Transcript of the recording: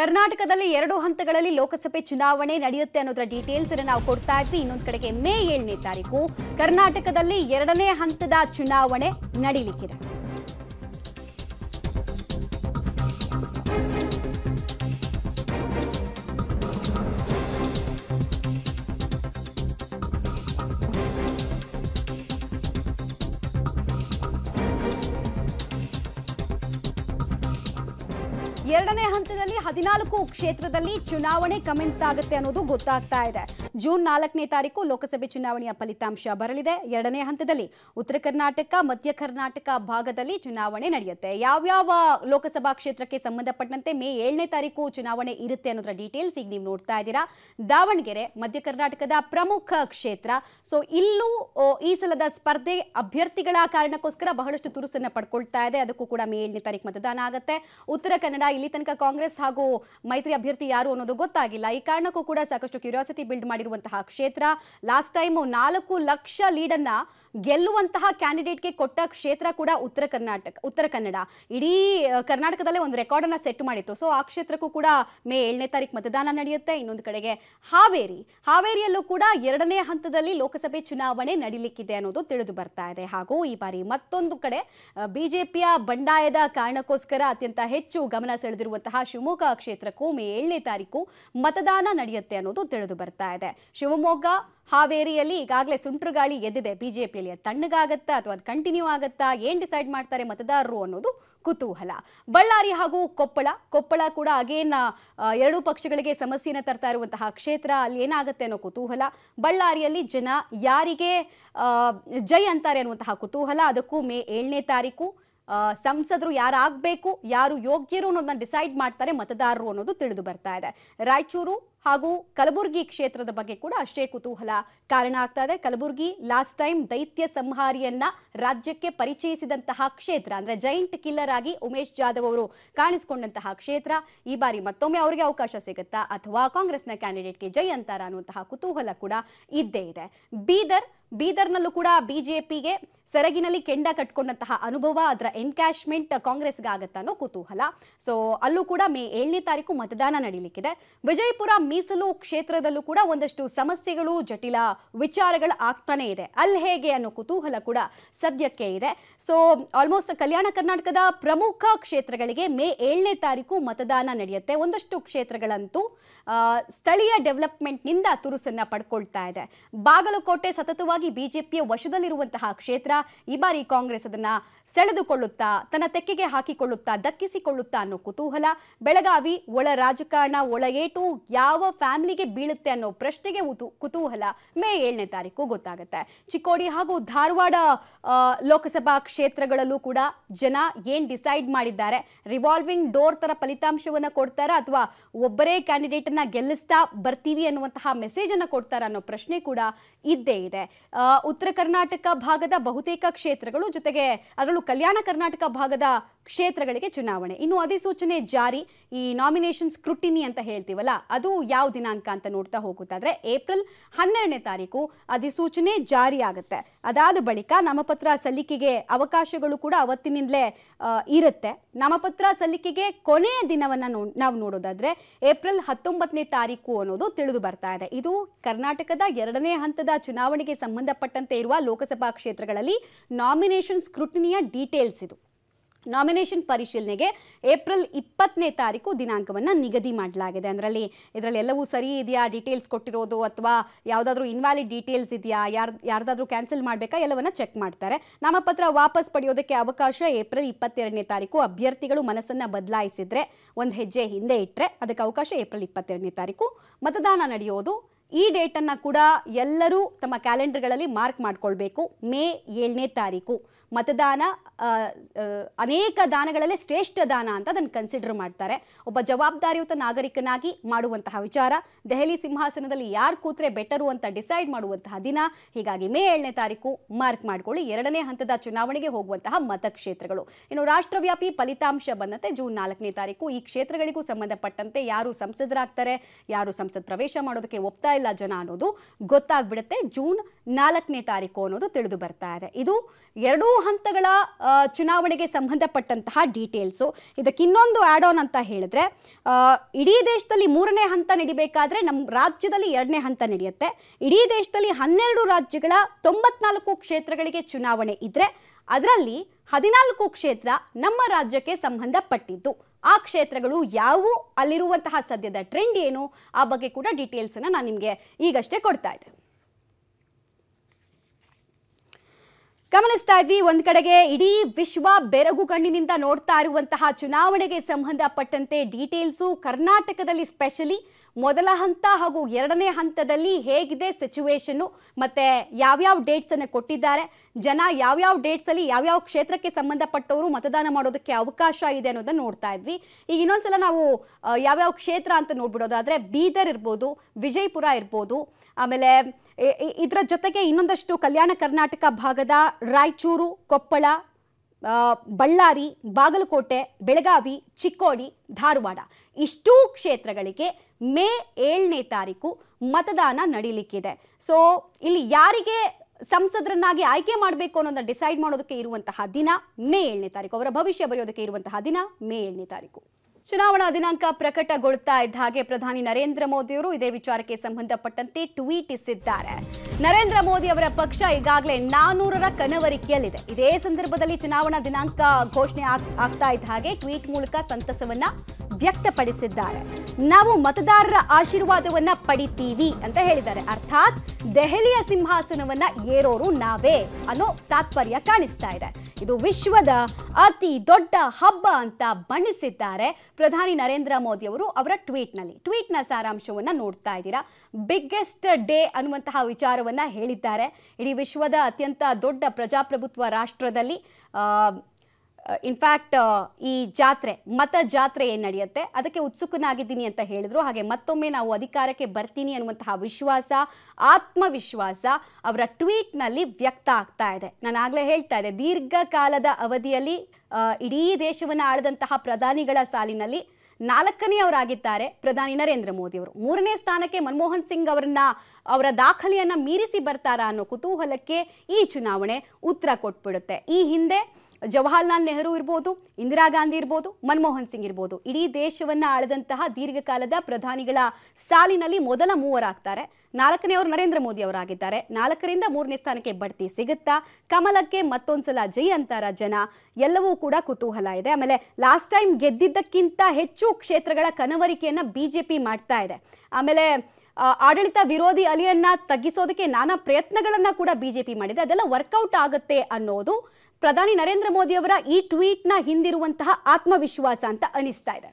ಕರ್ನಾಟಕದಲ್ಲಿ ಎರಡು ಹಂತಗಳಲ್ಲಿ ಲೋಕಸಭೆ ಚುನಾವಣೆ ನಡೆಯುತ್ತೆ ಅನ್ನೋದರ ಡೀಟೇಲ್ಸ್ ಅನ್ನು ನಾವು ಕೊಡ್ತಾ ಇದ್ವಿ ಇನ್ನೊಂದು ಕಡೆಗೆ ಮೇ ಏಳನೇ ತಾರೀಕು ಕರ್ನಾಟಕದಲ್ಲಿ ಎರಡನೇ ಹಂತದ ಚುನಾವಣೆ ನಡೀಲಿಕ್ಕಿದೆ ಎರಡನೇ ಹಂತ ಹದಿನಾಲ್ಕು ಕ್ಷೇತ್ರದಲ್ಲಿ ಚುನಾವಣೆ ಕಮೆಂಟ್ಸ್ ಆಗುತ್ತೆ ಅನ್ನೋದು ಗೊತ್ತಾಗ್ತಾ ಇದೆ ಜೂನ್ ನಾಲ್ಕನೇ ತಾರೀಕು ಲೋಕಸಭೆ ಚುನಾವಣೆಯ ಫಲಿತಾಂಶ ಬರಲಿದೆ ಎರಡನೇ ಹಂತದಲ್ಲಿ ಉತ್ತರ ಕರ್ನಾಟಕ ಮಧ್ಯ ಕರ್ನಾಟಕ ಭಾಗದಲ್ಲಿ ಚುನಾವಣೆ ನಡೆಯುತ್ತೆ ಯಾವ್ಯಾವ ಲೋಕಸಭಾ ಕ್ಷೇತ್ರಕ್ಕೆ ಸಂಬಂಧಪಟ್ಟಂತೆ ಮೇ ಏಳನೇ ತಾರೀಕು ಚುನಾವಣೆ ಇರುತ್ತೆ ಅನ್ನೋದ್ರ ಡೀಟೇಲ್ಸ್ ಈಗ ನೀವು ನೋಡ್ತಾ ಇದ್ದೀರಾ ದಾವಣಗೆರೆ ಮಧ್ಯ ಕರ್ನಾಟಕದ ಪ್ರಮುಖ ಕ್ಷೇತ್ರ ಸೊ ಇಲ್ಲೂ ಈ ಸಲದ ಸ್ಪರ್ಧೆ ಅಭ್ಯರ್ಥಿಗಳ ಕಾರಣಕ್ಕೋಸ್ಕರ ಬಹಳಷ್ಟು ತುರುಸನ್ನು ಪಡ್ಕೊಳ್ತಾ ಇದೆ ಅದಕ್ಕೂ ಕೂಡ ಮೇ ಏಳನೇ ತಾರೀಕು ಮತದಾನ ಆಗುತ್ತೆ ಉತ್ತರ ಕನ್ನಡ ಇಲ್ಲಿ ತನಕ ಕಾಂಗ್ರೆಸ್ ಹಾಗೂ ಹಾಗೂ ಮೈತ್ರಿ ಅಭ್ಯರ್ಥಿ ಯಾರು ಅನ್ನೋದು ಗೊತ್ತಾಗಿಲ್ಲ ಈ ಕಾರಣಕ್ಕೂ ಕೂಡ ಸಾಕಷ್ಟು ಕ್ಯೂರಿಯಾಸಿಟಿ ಬಿಲ್ಡ್ ಮಾಡಿರುವಂತಹ ಕ್ಷೇತ್ರ ಲಾಸ್ಟ್ ಟೈಮ್ ನಾಲ್ಕು ಲಕ್ಷ ಲೀಡನ್ನು ಗೆಲ್ಲುವಂತಹ ಕ್ಯಾಂಡಿಡೇಟ್ಗೆ ಕೊಟ್ಟ ಕ್ಷೇತ್ರ ಕೂಡ ಉತ್ತರ ಕರ್ನಾಟಕ ಉತ್ತರ ಕನ್ನಡ ಇಡೀ ಕರ್ನಾಟಕದಲ್ಲೇ ಒಂದು ರೆಕಾರ್ಡನ್ನು ಸೆಟ್ ಮಾಡಿತ್ತು ಸೊ ಆ ಕ್ಷೇತ್ರಕ್ಕೂ ಕೂಡ ಮೇ ಏಳನೇ ತಾರೀಕು ಮತದಾನ ನಡೆಯುತ್ತೆ ಇನ್ನೊಂದು ಕಡೆಗೆ ಹಾವೇರಿ ಹಾವೇರಿಯಲ್ಲೂ ಕೂಡ ಎರಡನೇ ಹಂತದಲ್ಲಿ ಲೋಕಸಭೆ ಚುನಾವಣೆ ನಡೀಲಿಕ್ಕಿದೆ ಅನ್ನೋದು ತಿಳಿದು ಬರ್ತಾ ಇದೆ ಹಾಗೂ ಈ ಬಾರಿ ಮತ್ತೊಂದು ಕಡೆ ಬಿಜೆಪಿಯ ಬಂಡಾಯದ ಕಾರಣಕ್ಕೋಸ್ಕರ ಅತ್ಯಂತ ಹೆಚ್ಚು ಗಮನ ಸೆಳೆದಿರುವಂತಹ ಶಿವಮೊಗ್ಗ ಕ್ಷೇತ್ರಕ್ಕೂ ಮೇ ಏಳನೇ ತಾರೀಕು ಮತದಾನ ನಡೆಯುತ್ತೆ ಅನ್ನೋದು ತಿಳಿದು ಬರ್ತಾ ಇದೆ ಶಿವಮೊಗ್ಗ ಹಾವೇರಿಯಲ್ಲಿ ಈಗಾಗಲೇ ಸುಂಟ್ರಗಾಳಿ ಎದ್ದಿದೆ ಬಿಜೆಪಿಯಲ್ಲಿ ಅದು ತಣ್ಣಗಾಗತ್ತಾ ಅಥವಾ ಅದು ಕಂಟಿನ್ಯೂ ಆಗುತ್ತಾ ಏನ್ ಡಿಸೈಡ್ ಮಾಡ್ತಾರೆ ಮತದಾರರು ಅನ್ನೋದು ಕುತೂಹಲ ಬಳ್ಳಾರಿ ಹಾಗೂ ಕೊಪ್ಪಳ ಕೊಪ್ಪಳ ಕೂಡ ಅಗೇನ್ ಎರಡೂ ಪಕ್ಷಗಳಿಗೆ ಸಮಸ್ಯೆನ ತರ್ತಾ ಇರುವಂತಹ ಕ್ಷೇತ್ರ ಅಲ್ಲಿ ಏನಾಗುತ್ತೆ ಅನ್ನೋ ಕುತೂಹಲ ಬಳ್ಳಾರಿಯಲ್ಲಿ ಜನ ಯಾರಿಗೆ ಜೈ ಅಂತಾರೆ ಅನ್ನುವಂತಹ ಕುತೂಹಲ ಅದಕ್ಕೂ ಮೇ ಏಳನೇ ತಾರೀಕು ಸಂಸದರು ಯಾರಾಗಬೇಕು ಯಾರು ಯೋಗ್ಯರು ಅನ್ನೋದನ್ನ ಡಿಸೈಡ್ ಮಾಡ್ತಾರೆ ಮತದಾರರು ಅನ್ನೋದು ತಿಳಿದು ಬರ್ತಾ ಇದೆ ರಾಯಚೂರು ಹಾಗೂ ಕಲಬುರಗಿ ಕ್ಷೇತ್ರದ ಬಗ್ಗೆ ಕೂಡ ಅಷ್ಟೇ ಕುತೂಹಲ ಕಾರಣ ಆಗ್ತಾ ಇದೆ ಕಲಬುರಗಿ ಲಾಸ್ಟ್ ಟೈಮ್ ದೈತ್ಯ ಸಂಹಾರಿಯನ್ನ ರಾಜ್ಯಕ್ಕೆ ಪರಿಚಯಿಸಿದಂತಹ ಕ್ಷೇತ್ರ ಅಂದ್ರೆ ಜೈಂಟ್ ಕಿಲ್ಲರ್ ಆಗಿ ಉಮೇಶ್ ಜಾಧವ್ ಅವರು ಕಾಣಿಸಿಕೊಂಡಂತಹ ಕ್ಷೇತ್ರ ಈ ಬಾರಿ ಮತ್ತೊಮ್ಮೆ ಅವರಿಗೆ ಅವಕಾಶ ಸಿಗುತ್ತಾ ಅಥವಾ ಕಾಂಗ್ರೆಸ್ನ ಕ್ಯಾಂಡಿಡೇಟ್ಗೆ ಜೈ ಅಂತಾರ ಅನ್ನುವಂತಹ ಕುತೂಹಲ ಕೂಡ ಇದ್ದೇ ಇದೆ ಬೀದರ್ ಬೀದರ್ನಲ್ಲೂ ಕೂಡ ಬಿಜೆಪಿಗೆ ಸೆರಗಿನಲ್ಲಿ ಕೆಂಡ ಕಟ್ಕೊಂಡಂತಹ ಅನುಭವ ಅದರ ಎನ್ಕ್ಯಾಶ್ಮೆಂಟ್ ಕಾಂಗ್ರೆಸ್ಗೆ ಆಗತ್ತ ಅನ್ನೋ ಕುತೂಹಲ ಸೊ ಅಲ್ಲೂ ಕೂಡ ಮೇ ಏಳನೇ ತಾರೀಕು ಮತದಾನ ನಡೀಲಿಕ್ಕಿದೆ ವಿಜಯಪುರ ಮೀಸಲು ಕ್ಷೇತ್ರದಲ್ಲೂ ಕೂಡ ಒಂದಷ್ಟು ಸಮಸ್ಯೆಗಳು ಜಟಿಲ ವಿಚಾರಗಳು ಆಗ್ತಾನೆ ಇದೆ ಅಲ್ಲಿ ಹೇಗೆ ಅನ್ನೋ ಕುತೂಹಲ ಕೂಡ ಸದ್ಯಕ್ಕೆ ಇದೆ ಸೊ ಆಲ್ಮೋಸ್ಟ್ ಕಲ್ಯಾಣ ಕರ್ನಾಟಕದ ಪ್ರಮುಖ ಕ್ಷೇತ್ರಗಳಿಗೆ ಮೇ ಏಳನೇ ತಾರೀಕು ಮತದಾನ ನಡೆಯುತ್ತೆ ಒಂದಷ್ಟು ಕ್ಷೇತ್ರಗಳಂತೂ ಸ್ಥಳೀಯ ನಿಂದ ತುರುಸನ್ನ ಪಡ್ಕೊಳ್ತಾ ಇದೆ ಬಾಗಲಕೋಟೆ ಸತತವಾಗಿ ಬಿಜೆಪಿಯ ವಶದಲ್ಲಿರುವಂತಹ ಕ್ಷೇತ್ರ ಈ ಬಾರಿ ಕಾಂಗ್ರೆಸ್ ಅದನ್ನ ಸೆಳೆದುಕೊಳ್ಳುತ್ತಾ ತನ್ನ ತೆಕ್ಕೆಗೆ ಹಾಕಿಕೊಳ್ಳುತ್ತಾ ದಕ್ಕಿಸಿಕೊಳ್ಳುತ್ತಾ ಅನ್ನೋ ಕುತೂಹಲ ಬೆಳಗಾವಿ ಒಳ ರಾಜಕಾರಣ ಒಳ ಏಟು ಯಾವ ಯಾವ ಫ್ಯಾಮಿಲಿಗೆ ಬೀಳುತ್ತೆ ಅನ್ನೋ ಪ್ರಶ್ನೆಗೆ ಕುತೂಹಲ ಮೇ ಏಳನೇ ತಾರೀಕು ಗೊತ್ತಾಗುತ್ತೆ ಚಿಕ್ಕೋಡಿ ಹಾಗೂ ಧಾರವಾಡ ಲೋಕಸಭಾ ಕ್ಷೇತ್ರಗಳಲ್ಲೂ ಕೂಡ ಜನ ಏನ್ ಡಿಸೈಡ್ ಮಾಡಿದ್ದಾರೆ ರಿವಾಲ್ವಿಂಗ್ ಡೋರ್ ತರ ಫಲಿತಾಂಶವನ್ನ ಕೊಡ್ತಾರ ಅಥವಾ ಒಬ್ಬರೇ ಕ್ಯಾಂಡಿಡೇಟ್ ಅನ್ನ ಗೆಲ್ಲಿಸ್ತಾ ಬರ್ತೀವಿ ಅನ್ನುವಂತಹ ಮೆಸೇಜ್ ಅನ್ನ ಕೊಡ್ತಾರ ಅನ್ನೋ ಪ್ರಶ್ನೆ ಕೂಡ ಇದ್ದೇ ಇದೆ ಉತ್ತರ ಕರ್ನಾಟಕ ಭಾಗದ ಬಹುತೇಕ ಕ್ಷೇತ್ರಗಳು ಜೊತೆಗೆ ಅದರಲ್ಲೂ ಕಲ್ಯಾಣ ಕರ್ನಾಟಕ ಭಾಗದ ಕ್ಷೇತ್ರಗಳಿಗೆ ಚುನಾವಣೆ ಇನ್ನು ಅಧಿಸೂಚನೆ ಜಾರಿ ಈ ನಾಮಿನೇಷನ್ ಸ್ಕ್ರೂಟಿನಿ ಅಂತ ಹೇಳ್ತೀವಲ್ಲ ಅದು ಯಾವ ದಿನಾಂಕ ಅಂತ ನೋಡ್ತಾ ಹೋಗುತ್ತಾದ್ರೆ ಏಪ್ರಿಲ್ ಹನ್ನೆರಡನೇ ತಾರೀಕು ಅಧಿಸೂಚನೆ ಜಾರಿಯಾಗುತ್ತೆ ಅದಾದ ಬಳಿಕ ನಾಮಪತ್ರ ಸಲ್ಲಿಕೆಗೆ ಅವಕಾಶಗಳು ಕೂಡ ಅವತ್ತಿನಿಂದಲೇ ಇರುತ್ತೆ ನಾಮಪತ್ರ ಸಲ್ಲಿಕೆಗೆ ಕೊನೆಯ ದಿನವನ್ನು ನೋ ನಾವು ನೋಡೋದಾದ್ರೆ ಏಪ್ರಿಲ್ ಹತ್ತೊಂಬತ್ತನೇ ತಾರೀಕು ಅನ್ನೋದು ತಿಳಿದು ಬರ್ತಾ ಇದೆ ಇದು ಕರ್ನಾಟಕದ ಎರಡನೇ ಹಂತದ ಚುನಾವಣೆಗೆ ಸಂಬಂಧಪಟ್ಟಂತೆ ಇರುವ ಲೋಕಸಭಾ ಕ್ಷೇತ್ರಗಳಲ್ಲಿ ನಾಮಿನೇಷನ್ ಸ್ಕ್ರೂಟಿನಿಯ ಡೀಟೇಲ್ಸ್ ಇದು ನಾಮಿನೇಷನ್ ಪರಿಶೀಲನೆಗೆ ಏಪ್ರಿಲ್ ಇಪ್ಪತ್ತನೇ ತಾರೀಕು ದಿನಾಂಕವನ್ನು ನಿಗದಿ ಮಾಡಲಾಗಿದೆ ಅದರಲ್ಲಿ ಇದರಲ್ಲಿ ಎಲ್ಲವೂ ಸರಿ ಇದೆಯಾ ಡೀಟೇಲ್ಸ್ ಕೊಟ್ಟಿರೋದು ಅಥವಾ ಯಾವುದಾದ್ರೂ ಇನ್ವ್ಯಾಲಿಡ್ ಡೀಟೇಲ್ಸ್ ಇದೆಯಾ ಯಾರು ಯಾರ್ದಾದ್ರೂ ಕ್ಯಾನ್ಸಲ್ ಮಾಡಬೇಕಾ ಎಲ್ಲವನ್ನು ಚೆಕ್ ಮಾಡ್ತಾರೆ ನಾಮಪತ್ರ ವಾಪಸ್ ಪಡೆಯೋದಕ್ಕೆ ಅವಕಾಶ ಏಪ್ರಿಲ್ ಇಪ್ಪತ್ತೆರಡನೇ ತಾರೀಕು ಅಭ್ಯರ್ಥಿಗಳು ಮನಸ್ಸನ್ನು ಬದಲಾಯಿಸಿದರೆ ಒಂದು ಹೆಜ್ಜೆ ಹಿಂದೆ ಇಟ್ಟರೆ ಅದಕ್ಕೆ ಅವಕಾಶ ಏಪ್ರಿಲ್ ಇಪ್ಪತ್ತೆರಡನೇ ತಾರೀಕು ಮತದಾನ ನಡೆಯೋದು ಈ ಡೇಟನ್ನು ಕೂಡ ಎಲ್ಲರೂ ತಮ್ಮ ಕ್ಯಾಲೆಂಡರ್ಗಳಲ್ಲಿ ಮಾರ್ಕ್ ಮಾಡಿಕೊಳ್ಬೇಕು ಮೇ ಏಳನೇ ತಾರೀಕು ಮತದಾನ ಅನೇಕ ದಾನಗಳಲ್ಲಿ ಶ್ರೇಷ್ಠ ದಾನ ಅಂತ ಅದನ್ನು ಕನ್ಸಿಡರ್ ಮಾಡ್ತಾರೆ ಒಬ್ಬ ಜವಾಬ್ದಾರಿಯುತ ನಾಗರಿಕನಾಗಿ ಮಾಡುವಂತಹ ವಿಚಾರ ದೆಹಲಿ ಸಿಂಹಾಸನದಲ್ಲಿ ಯಾರು ಕೂತ್ರೆ ಬೆಟರು ಅಂತ ಡಿಸೈಡ್ ಮಾಡುವಂತಹ ದಿನ ಹೀಗಾಗಿ ಮೇ ಏಳನೇ ತಾರೀಕು ಮಾರ್ಕ್ ಮಾಡಿಕೊಳ್ಳಿ ಎರಡನೇ ಹಂತದ ಚುನಾವಣೆಗೆ ಹೋಗುವಂತಹ ಮತಕ್ಷೇತ್ರಗಳು ಇನ್ನು ರಾಷ್ಟ್ರವ್ಯಾಪಿ ಫಲಿತಾಂಶ ಬಂದಂತೆ ಜೂನ್ ನಾಲ್ಕನೇ ತಾರೀಕು ಈ ಕ್ಷೇತ್ರಗಳಿಗೂ ಸಂಬಂಧಪಟ್ಟಂತೆ ಯಾರು ಸಂಸದರಾಗ್ತಾರೆ ಯಾರು ಸಂಸತ್ ಪ್ರವೇಶ ಮಾಡೋದಕ್ಕೆ ಒಪ್ತಾ ಇಲ್ಲ ಜನ ಅನ್ನೋದು ಗೊತ್ತಾಗ್ಬಿಡುತ್ತೆ ಜೂನ್ ನಾಲ್ಕನೇ ತಾರೀಕು ಅನ್ನೋದು ತಿಳಿದು ಬರ್ತಾ ಇದೆ ಇದು ಎರಡೂ ಹಂತಗಳ ಚುನಾವಣೆಗೆ ಸಂಬಂಧಪಟ್ಟಂತಹ ಡೀಟೇಲ್ಸು ಇದಕ್ಕೆ ಇನ್ನೊಂದು ಆ್ಯಡ್ ಆನ್ ಅಂತ ಹೇಳಿದ್ರೆ ಇಡೀ ದೇಶದಲ್ಲಿ ಮೂರನೇ ಹಂತ ನಡಿಬೇಕಾದ್ರೆ ನಮ್ಮ ರಾಜ್ಯದಲ್ಲಿ ಎರಡನೇ ಹಂತ ನಡೆಯುತ್ತೆ ಇಡೀ ದೇಶದಲ್ಲಿ ಹನ್ನೆರಡು ರಾಜ್ಯಗಳ ತೊಂಬತ್ನಾಲ್ಕು ಕ್ಷೇತ್ರಗಳಿಗೆ ಚುನಾವಣೆ ಇದ್ರೆ ಅದರಲ್ಲಿ ಹದಿನಾಲ್ಕು ಕ್ಷೇತ್ರ ನಮ್ಮ ರಾಜ್ಯಕ್ಕೆ ಸಂಬಂಧಪಟ್ಟಿದ್ದು ಆ ಕ್ಷೇತ್ರಗಳು ಯಾವುವು ಅಲ್ಲಿರುವಂತಹ ಸದ್ಯದ ಟ್ರೆಂಡ್ ಏನು ಆ ಬಗ್ಗೆ ಕೂಡ ಡೀಟೇಲ್ಸನ್ನು ನಾನು ನಿಮಗೆ ಈಗಷ್ಟೇ ಕೊಡ್ತಾ ಇದ್ದೆ ಗಮನಿಸ್ತಾ ಇದ್ವಿ ಒಂದ್ ಕಡೆಗೆ ಇಡೀ ವಿಶ್ವ ಬೆರಗು ಕಣ್ಣಿನಿಂದ ನೋಡ್ತಾ ಇರುವಂತಹ ಚುನಾವಣೆಗೆ ಸಂಬಂಧಪಟ್ಟಂತೆ ಡೀಟೇಲ್ಸು ಕರ್ನಾಟಕದಲ್ಲಿ ಸ್ಪೆಷಲಿ ಮೊದಲ ಹಂತ ಹಾಗೂ ಎರಡನೇ ಹಂತದಲ್ಲಿ ಹೇಗಿದೆ ಸಿಚುವೇಶನ್ನು ಮತ್ತು ಯಾವ್ಯಾವ ಡೇಟ್ಸನ್ನು ಕೊಟ್ಟಿದ್ದಾರೆ ಜನ ಯಾವ್ಯಾವ ಡೇಟ್ಸಲ್ಲಿ ಯಾವ್ಯಾವ ಕ್ಷೇತ್ರಕ್ಕೆ ಸಂಬಂಧಪಟ್ಟವರು ಮತದಾನ ಮಾಡೋದಕ್ಕೆ ಅವಕಾಶ ಇದೆ ಅನ್ನೋದನ್ನು ನೋಡ್ತಾ ಇದ್ವಿ ಈಗ ಇನ್ನೊಂದ್ಸಲ ನಾವು ಯಾವ್ಯಾವ ಕ್ಷೇತ್ರ ಅಂತ ನೋಡ್ಬಿಡೋದಾದರೆ ಬೀದರ್ ಇರ್ಬೋದು ವಿಜಯಪುರ ಇರ್ಬೋದು ಆಮೇಲೆ ಇದರ ಜೊತೆಗೆ ಇನ್ನೊಂದಷ್ಟು ಕಲ್ಯಾಣ ಕರ್ನಾಟಕ ಭಾಗದ ರಾಯಚೂರು ಕೊಪ್ಪಳ ಬಳ್ಳಾರಿ ಬಾಗಲಕೋಟೆ ಬೆಳಗಾವಿ ಚಿಕ್ಕೋಡಿ ಧಾರವಾಡ ಇಷ್ಟೂ ಕ್ಷೇತ್ರಗಳಿಗೆ ಮೇ ಏಳನೇ ತಾರೀಕು ಮತದಾನ ನಡೀಲಿಕ್ಕಿದೆ ಸೊ ಇಲ್ಲಿ ಯಾರಿಗೆ ಸಂಸದರನ್ನಾಗಿ ಆಯ್ಕೆ ಮಾಡಬೇಕು ಅನ್ನೋದನ್ನ ಡಿಸೈಡ್ ಮಾಡೋದಕ್ಕೆ ಇರುವಂತಹ ದಿನ ಮೇ ಏಳನೇ ತಾರೀಕು ಅವರ ಭವಿಷ್ಯ ಬರೆಯೋದಕ್ಕೆ ಇರುವಂತಹ ದಿನ ಮೇ ಏಳನೇ ತಾರೀಕು ಚುನಾವಣಾ ದಿನಾಂಕ ಪ್ರಕಟಗೊಳ್ತಾ ಇದ್ದ ಹಾಗೆ ಪ್ರಧಾನಿ ನರೇಂದ್ರ ಮೋದಿಯವರು ಇದೇ ವಿಚಾರಕ್ಕೆ ಸಂಬಂಧಪಟ್ಟಂತೆ ಟ್ವೀಟ್ ನರೇಂದ್ರ ಮೋದಿ ಅವರ ಪಕ್ಷ ಈಗಾಗಲೇ ನಾನೂರರ ಕನವರಿಕೆಯಲ್ಲಿದೆ ಇದೇ ಸಂದರ್ಭದಲ್ಲಿ ಚುನಾವಣಾ ದಿನಾಂಕ ಘೋಷಣೆ ಆಗ್ತಾ ಇದ್ದ ಹಾಗೆ ಟ್ವೀಟ್ ಮೂಲಕ ಸಂತಸವನ್ನ ವ್ಯಕ್ತಪಡಿಸಿದ್ದಾರೆ ನಾವು ಮತದಾರರ ಆಶೀರ್ವಾದವನ್ನ ಪಡಿತೀವಿ ಅಂತ ಹೇಳಿದ್ದಾರೆ ಅರ್ಥಾತ್ ದೆಹಲಿಯ ಸಿಂಹಾಸನವನ್ನ ಏರೋರು ನಾವೇ ಅನ್ನೋ ತಾತ್ಪರ್ಯ ಕಾಣಿಸ್ತಾ ಇದೆ ಇದು ವಿಶ್ವದ ಅತಿ ದೊಡ್ಡ ಹಬ್ಬ ಅಂತ ಬಣ್ಣಿಸಿದ್ದಾರೆ ಪ್ರಧಾನಿ ನರೇಂದ್ರ ಮೋದಿ ಅವರು ಅವರ ಟ್ವೀಟ್ನಲ್ಲಿ ಟ್ವೀಟ್ನ ಸಾರಾಂಶವನ್ನು ನೋಡ್ತಾ ಇದ್ದೀರಾ ಬಿಗ್ಗೆಸ್ಟ್ ಡೇ ಅನ್ನುವಂತಹ ವಿಚಾರವನ್ನು ಹೇಳಿದ್ದಾರೆ ಇಡೀ ವಿಶ್ವದ ಅತ್ಯಂತ ದೊಡ್ಡ ಪ್ರಜಾಪ್ರಭುತ್ವ ರಾಷ್ಟ್ರದಲ್ಲಿ ಇನ್ಫ್ಯಾಕ್ಟ್ ಈ ಜಾತ್ರೆ ಮತ ಜಾತ್ರೆ ಏನು ನಡೆಯುತ್ತೆ ಅದಕ್ಕೆ ಉತ್ಸುಕನಾಗಿದ್ದೀನಿ ಅಂತ ಹೇಳಿದ್ರು ಹಾಗೆ ಮತ್ತೊಮ್ಮೆ ನಾವು ಅಧಿಕಾರಕ್ಕೆ ಬರ್ತೀನಿ ಅನ್ನುವಂತಹ ವಿಶ್ವಾಸ ಆತ್ಮವಿಶ್ವಾಸ ಅವರ ಟ್ವೀಟ್ನಲ್ಲಿ ವ್ಯಕ್ತ ಆಗ್ತಾ ಇದೆ ನಾನು ಆಗಲೇ ಹೇಳ್ತಾ ಇದ್ದೆ ದೀರ್ಘಕಾಲದ ಅವಧಿಯಲ್ಲಿ ಇಡೀ ದೇಶವನ್ನು ಆಳದಂತಹ ಪ್ರಧಾನಿಗಳ ಸಾಲಿನಲ್ಲಿ ಅವರಾಗಿದ್ದಾರೆ ಪ್ರಧಾನಿ ನರೇಂದ್ರ ಮೋದಿ ಅವರು ಮೂರನೇ ಸ್ಥಾನಕ್ಕೆ ಮನಮೋಹನ್ ಸಿಂಗ್ ಅವರನ್ನ ಅವರ ದಾಖಲೆಯನ್ನು ಮೀರಿಸಿ ಬರ್ತಾರಾ ಅನ್ನೋ ಕುತೂಹಲಕ್ಕೆ ಈ ಚುನಾವಣೆ ಉತ್ತರ ಕೊಟ್ಬಿಡುತ್ತೆ ಈ ಹಿಂದೆ ಜವಾಹರ್ಲಾಲ್ ನೆಹರು ಇರ್ಬೋದು ಇಂದಿರಾ ಗಾಂಧಿ ಇರ್ಬೋದು ಮನಮೋಹನ್ ಸಿಂಗ್ ಇರ್ಬೋದು ಇಡೀ ದೇಶವನ್ನ ಆಳದಂತಹ ದೀರ್ಘಕಾಲದ ಪ್ರಧಾನಿಗಳ ಸಾಲಿನಲ್ಲಿ ಮೊದಲ ಮೂವರಾಗ್ತಾರೆ ನಾಲ್ಕನೆಯವರು ನರೇಂದ್ರ ಮೋದಿ ಅವರಾಗಿದ್ದಾರೆ ನಾಲ್ಕರಿಂದ ಮೂರನೇ ಸ್ಥಾನಕ್ಕೆ ಬಡ್ತಿ ಸಿಗುತ್ತಾ ಕಮಲಕ್ಕೆ ಮತ್ತೊಂದ್ಸಲ ಜೈ ಅಂತಾರ ಜನ ಎಲ್ಲವೂ ಕೂಡ ಕುತೂಹಲ ಇದೆ ಆಮೇಲೆ ಲಾಸ್ಟ್ ಟೈಮ್ ಗೆದ್ದಿದ್ದಕ್ಕಿಂತ ಹೆಚ್ಚು ಕ್ಷೇತ್ರಗಳ ಕನವರಿಕೆಯನ್ನು ಬಿಜೆಪಿ ಮಾಡ್ತಾ ಇದೆ ಆಮೇಲೆ ಆಡಳಿತ ವಿರೋಧಿ ಅಲಿಯನ್ನ ತಗ್ಗಿಸೋದಕ್ಕೆ ನಾನಾ ಪ್ರಯತ್ನಗಳನ್ನ ಕೂಡ ಬಿಜೆಪಿ ಮಾಡಿದೆ ಅದೆಲ್ಲ ವರ್ಕೌಟ್ ಆಗುತ್ತೆ ಅನ್ನೋದು ಪ್ರಧಾನಿ ನರೇಂದ್ರ ಮೋದಿ ಅವರ ಈ ಟ್ವೀಟ್ನ ಹಿಂದಿರುವಂತಹ ಆತ್ಮವಿಶ್ವಾಸ ಅಂತ ಅನಿಸ್ತಾ ಇದೆ